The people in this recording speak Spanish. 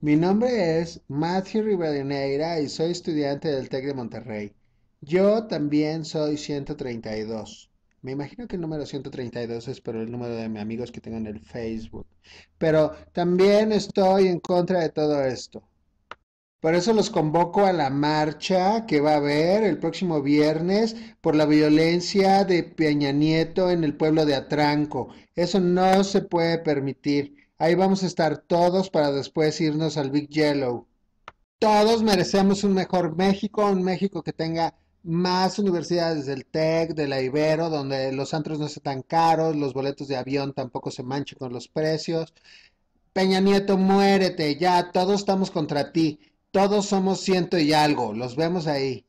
Mi nombre es Matthew Rivadeneira y soy estudiante del TEC de Monterrey. Yo también soy 132. Me imagino que el número 132 es por el número de mis amigos que tengo en el Facebook. Pero también estoy en contra de todo esto. Por eso los convoco a la marcha que va a haber el próximo viernes por la violencia de Peña Nieto en el pueblo de Atranco. Eso no se puede permitir. Ahí vamos a estar todos para después irnos al Big Yellow. Todos merecemos un mejor México, un México que tenga más universidades del TEC, de la Ibero, donde los antros no sean tan caros, los boletos de avión tampoco se manchen con los precios. Peña Nieto, muérete, ya, todos estamos contra ti, todos somos ciento y algo, los vemos ahí.